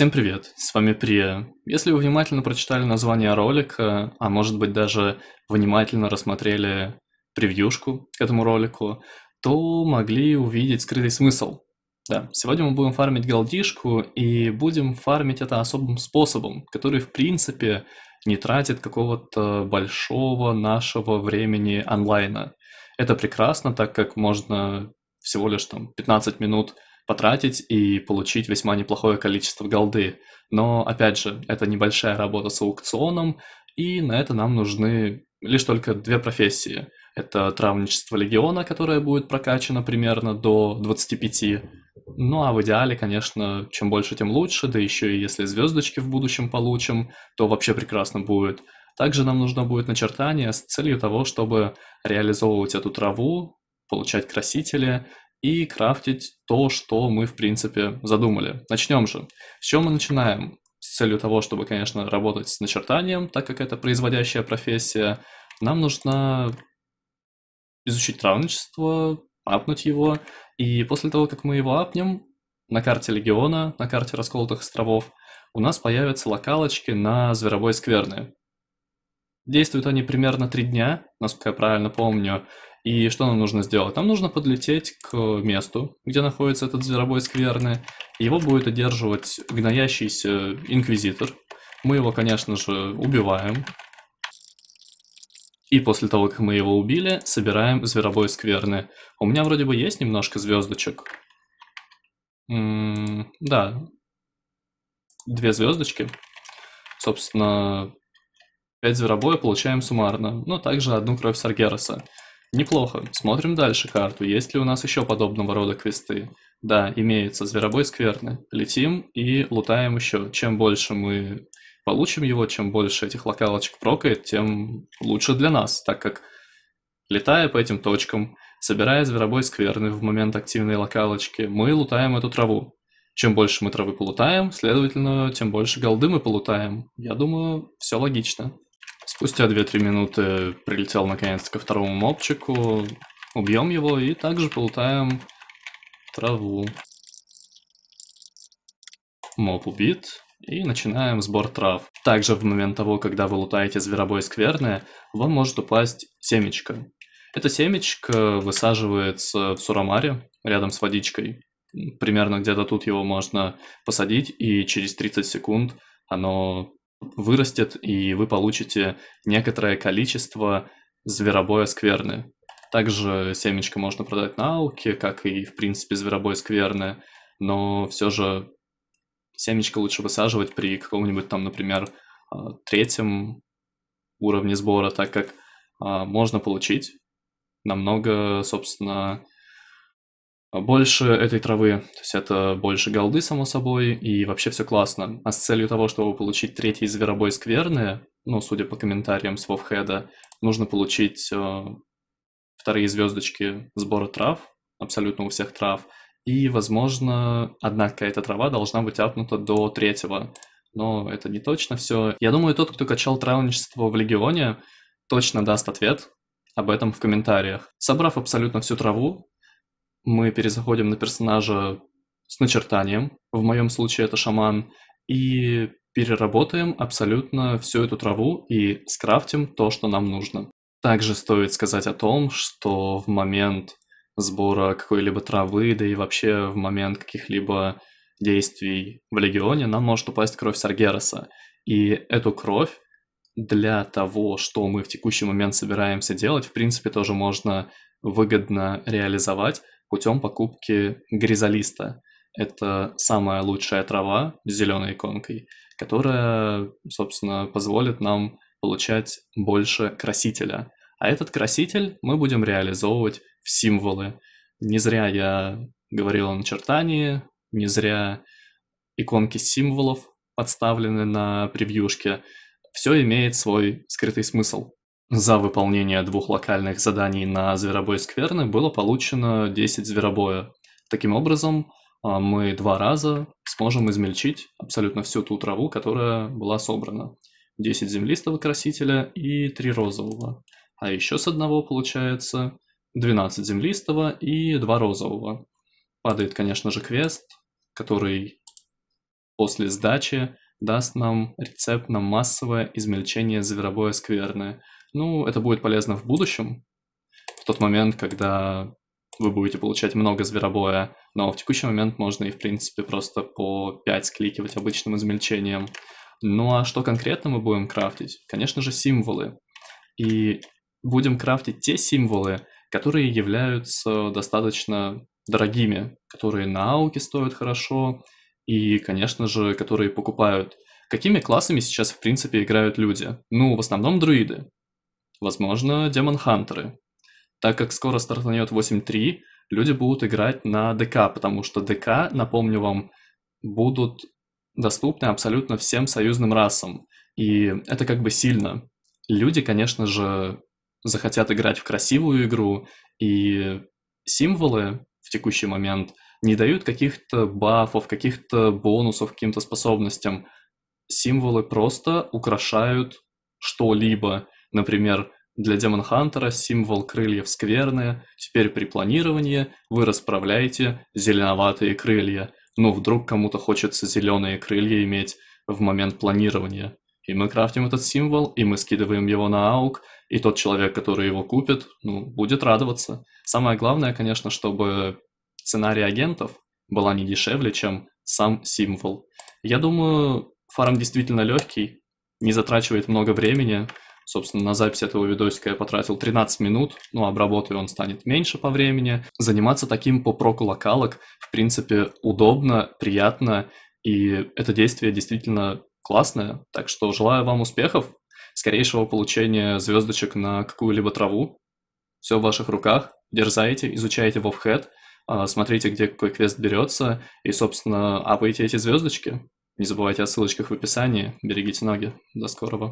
Всем привет, с вами Прия. Если вы внимательно прочитали название ролика, а может быть даже внимательно рассмотрели превьюшку к этому ролику, то могли увидеть скрытый смысл. Да, сегодня мы будем фармить голдишку и будем фармить это особым способом, который в принципе не тратит какого-то большого нашего времени онлайна. Это прекрасно, так как можно всего лишь там 15 минут – потратить и получить весьма неплохое количество голды. Но, опять же, это небольшая работа с аукционом, и на это нам нужны лишь только две профессии. Это травничество легиона, которое будет прокачано примерно до 25. Ну а в идеале, конечно, чем больше, тем лучше, да еще и если звездочки в будущем получим, то вообще прекрасно будет. Также нам нужно будет начертание с целью того, чтобы реализовывать эту траву, получать красители и крафтить то, что мы, в принципе, задумали. Начнем же. С чего мы начинаем? С целью того, чтобы, конечно, работать с начертанием, так как это производящая профессия, нам нужно изучить травничество, апнуть его, и после того, как мы его апнем, на карте Легиона, на карте Расколотых островов, у нас появятся локалочки на Зверовой Скверны. Действуют они примерно три дня, насколько я правильно помню. И что нам нужно сделать? Нам нужно подлететь к месту, где находится этот зверобой скверны. Его будет одерживать гноящийся инквизитор. Мы его, конечно же, убиваем. И после того, как мы его убили, собираем зверобой скверны. У меня вроде бы есть немножко звездочек. М -м да. Две звездочки. Собственно, 5 зверобоя получаем суммарно, но также одну кровь Саргераса. Неплохо. Смотрим дальше карту, есть ли у нас еще подобного рода квесты. Да, имеется зверобой скверны. Летим и лутаем еще. Чем больше мы получим его, чем больше этих локалочек прокает, тем лучше для нас, так как летая по этим точкам, собирая зверобой скверны в момент активной локалочки, мы лутаем эту траву. Чем больше мы травы полутаем, следовательно, тем больше голды мы полутаем. Я думаю, все логично. Спустя 2-3 минуты прилетел наконец то ко второму мопчику. Убьем его и также полутаем траву. Моп убит. И начинаем сбор трав. Также в момент того, когда вы лутаете зверобой скверны, вам может упасть семечко. Это семечко высаживается в сурамаре рядом с водичкой. Примерно где-то тут его можно посадить, и через 30 секунд оно вырастет, и вы получите некоторое количество зверобоя скверны. Также семечко можно продать на ауке, как и, в принципе, зверобой скверны, но все же семечко лучше высаживать при каком-нибудь там, например, а, третьем уровне сбора, так как а, можно получить намного, собственно, больше этой травы, то есть это больше голды, само собой, и вообще все классно. А с целью того, чтобы получить третий зверобой скверные, ну, судя по комментариям с Вовхеда, нужно получить э, вторые звездочки сбора трав, абсолютно у всех трав, и, возможно, одна какая-то трава должна быть апнута до третьего. Но это не точно все. Я думаю, тот, кто качал травничество в Легионе, точно даст ответ об этом в комментариях. Собрав абсолютно всю траву, мы перезаходим на персонажа с начертанием, в моем случае это шаман, и переработаем абсолютно всю эту траву и скрафтим то, что нам нужно. Также стоит сказать о том, что в момент сбора какой-либо травы, да и вообще в момент каких-либо действий в легионе нам может упасть кровь Саргераса. И эту кровь для того, что мы в текущий момент собираемся делать, в принципе, тоже можно выгодно реализовать, путем покупки гризолиста. Это самая лучшая трава с зеленой иконкой, которая, собственно, позволит нам получать больше красителя. А этот краситель мы будем реализовывать в символы. Не зря я говорил о начертании, не зря иконки символов подставлены на превьюшке. Все имеет свой скрытый смысл. За выполнение двух локальных заданий на зверобой скверны было получено 10 зверобоя. Таким образом, а, мы два раза сможем измельчить абсолютно всю ту траву, которая была собрана. 10 землистого красителя и 3 розового. А еще с одного получается 12 землистого и 2 розового. Падает, конечно же, квест, который после сдачи даст нам рецепт на массовое измельчение зверобоя скверны – ну, это будет полезно в будущем, в тот момент, когда вы будете получать много зверобоя, но в текущий момент можно и, в принципе, просто по 5 скликивать обычным измельчением. Ну а что конкретно мы будем крафтить? Конечно же, символы. И будем крафтить те символы, которые являются достаточно дорогими, которые на ауке стоят хорошо, и, конечно же, которые покупают. Какими классами сейчас, в принципе, играют люди? Ну, в основном друиды. Возможно, Демон Хантеры. Так как скоро стартанет 8.3, люди будут играть на ДК, потому что ДК, напомню вам, будут доступны абсолютно всем союзным расам. И это как бы сильно. Люди, конечно же, захотят играть в красивую игру, и символы в текущий момент не дают каких-то бафов, каких-то бонусов каким-то способностям. Символы просто украшают что-либо. Например, для Демон Хантера символ крыльев скверны, теперь при планировании вы расправляете зеленоватые крылья. Ну, вдруг кому-то хочется зеленые крылья иметь в момент планирования. И мы крафтим этот символ, и мы скидываем его на аук, и тот человек, который его купит, ну, будет радоваться. Самое главное, конечно, чтобы сценарий агентов была не дешевле, чем сам символ. Я думаю, фарм действительно легкий, не затрачивает много времени, Собственно, на запись этого видосика я потратил 13 минут, ну, обработаю он станет меньше по времени. Заниматься таким по проку локалок, в принципе, удобно, приятно, и это действие действительно классное. Так что желаю вам успехов, скорейшего получения звездочек на какую-либо траву. Все в ваших руках. Дерзайте, изучайте вовхед, а, смотрите, где какой квест берется, и, собственно, апайте эти звездочки. Не забывайте о ссылочках в описании. Берегите ноги. До скорого.